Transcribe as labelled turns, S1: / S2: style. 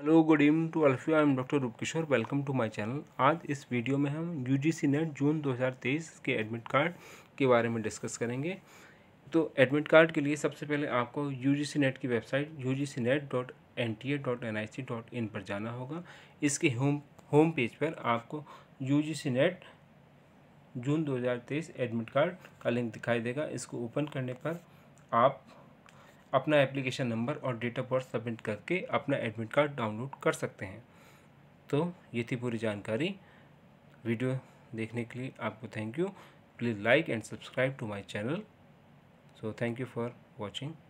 S1: hello good evening to एल्फियो I am doctor Roopkishore welcome to my channel आज इस video में हम यूजीसी नेट जून 2023 के एडमिट कार्ड के बारे में डिस्कस करेंगे तो एडमिट कार्ड के लिए सबसे पहले आपको यूजीसी नेट की website UGC NET dot N T A dot N I C dot in पर जाना होगा इसके होम होम पेज पर आपको यू नेट जून दो एडमिट कार्ड का लिंक दिखाई देगा इसको ओपन करने पर आप अपना एप्लीकेशन नंबर और डेट ऑफ बर्थ सबमिट करके अपना एडमिट कार्ड डाउनलोड कर सकते हैं तो ये थी पूरी जानकारी वीडियो देखने के लिए आपको thank you please like and subscribe to my channel so thank you for watching